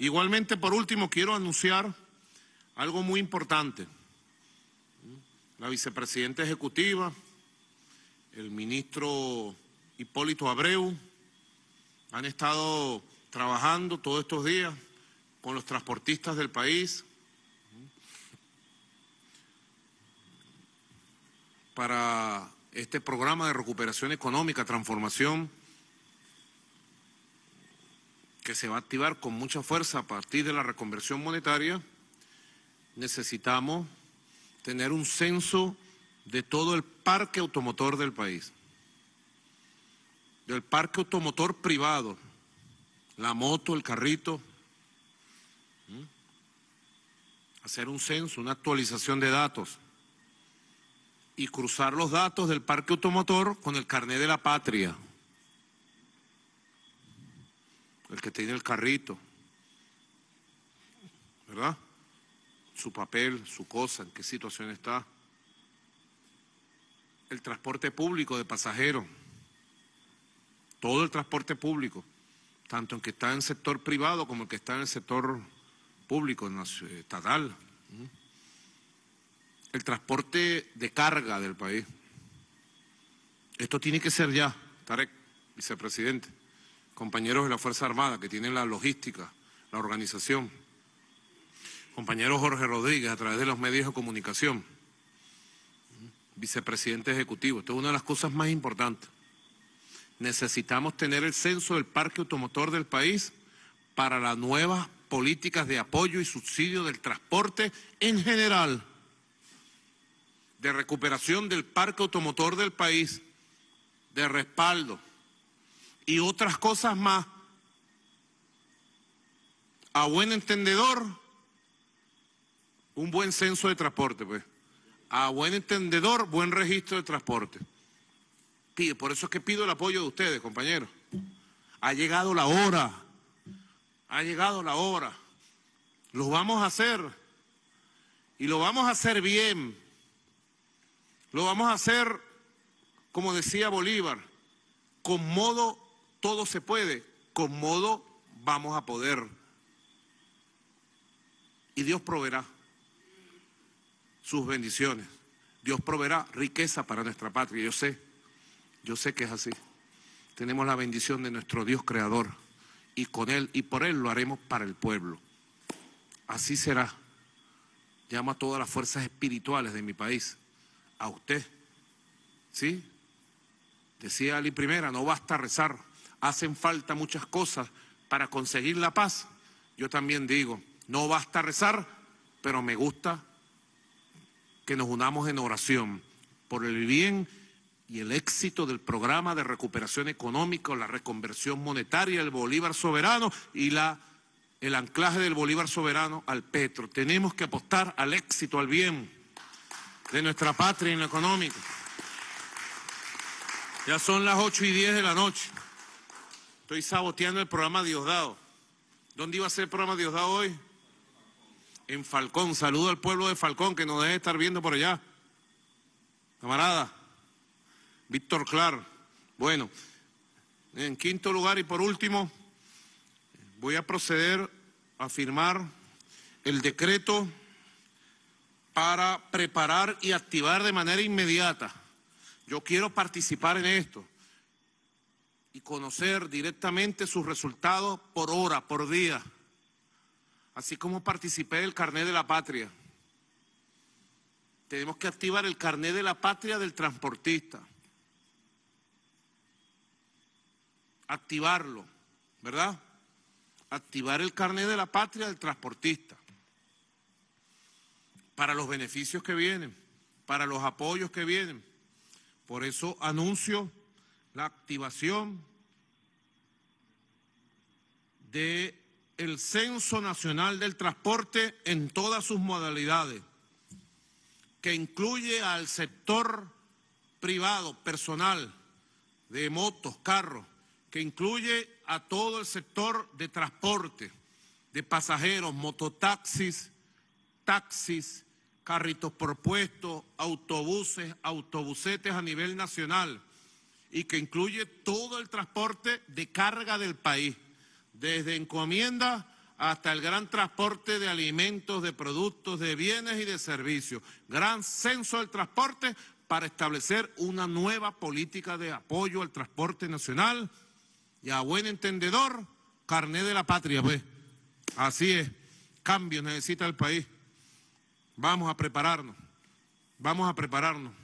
Igualmente, por último, quiero anunciar algo muy importante. La vicepresidenta ejecutiva, el ministro Hipólito Abreu, han estado trabajando todos estos días con los transportistas del país para este programa de recuperación económica, transformación que se va a activar con mucha fuerza a partir de la reconversión monetaria, necesitamos tener un censo de todo el parque automotor del país, del parque automotor privado, la moto, el carrito, ¿Mm? hacer un censo, una actualización de datos y cruzar los datos del parque automotor con el carnet de la patria el que tiene el carrito, ¿verdad? Su papel, su cosa, en qué situación está. El transporte público de pasajeros, todo el transporte público, tanto el que está en el sector privado como el que está en el sector público, estatal. Mm. El transporte de carga del país. Esto tiene que ser ya, Tarek, vicepresidente compañeros de la Fuerza Armada que tienen la logística, la organización, compañero Jorge Rodríguez a través de los medios de comunicación, vicepresidente ejecutivo. Esto es una de las cosas más importantes. Necesitamos tener el censo del parque automotor del país para las nuevas políticas de apoyo y subsidio del transporte en general, de recuperación del parque automotor del país, de respaldo y otras cosas más. A buen entendedor, un buen censo de transporte, pues. A buen entendedor, buen registro de transporte. Pide, por eso es que pido el apoyo de ustedes, compañeros. Ha llegado la hora. Ha llegado la hora. Lo vamos a hacer. Y lo vamos a hacer bien. Lo vamos a hacer, como decía Bolívar, con modo todo se puede, con modo vamos a poder. Y Dios proveerá sus bendiciones. Dios proveerá riqueza para nuestra patria. Yo sé, yo sé que es así. Tenemos la bendición de nuestro Dios creador y con Él y por Él lo haremos para el pueblo. Así será. Llama a todas las fuerzas espirituales de mi país, a usted. ¿Sí? Decía Ali Primera, no basta rezar hacen falta muchas cosas para conseguir la paz. Yo también digo, no basta rezar, pero me gusta que nos unamos en oración por el bien y el éxito del programa de recuperación económica, la reconversión monetaria, el Bolívar soberano y la, el anclaje del Bolívar soberano al petro. Tenemos que apostar al éxito, al bien de nuestra patria en lo económico. Ya son las ocho y 10 de la noche. Estoy saboteando el programa Diosdado. ¿Dónde iba a ser el programa Diosdado hoy? En Falcón. Saludo al pueblo de Falcón que nos debe estar viendo por allá. Camarada. Víctor Clar. Bueno. En quinto lugar y por último, voy a proceder a firmar el decreto para preparar y activar de manera inmediata. Yo quiero participar en esto y conocer directamente sus resultados por hora, por día, así como participé del carnet de la patria. Tenemos que activar el carnet de la patria del transportista. Activarlo, ¿verdad? Activar el carnet de la patria del transportista para los beneficios que vienen, para los apoyos que vienen. Por eso anuncio la activación de el Censo Nacional del Transporte en todas sus modalidades, que incluye al sector privado, personal, de motos, carros, que incluye a todo el sector de transporte, de pasajeros, mototaxis, taxis, carritos por autobuses, autobusetes a nivel nacional, y que incluye todo el transporte de carga del país, desde encomiendas hasta el gran transporte de alimentos, de productos, de bienes y de servicios. Gran censo del transporte para establecer una nueva política de apoyo al transporte nacional y a buen entendedor, carné de la patria, pues. Así es, cambio necesita el país. Vamos a prepararnos, vamos a prepararnos.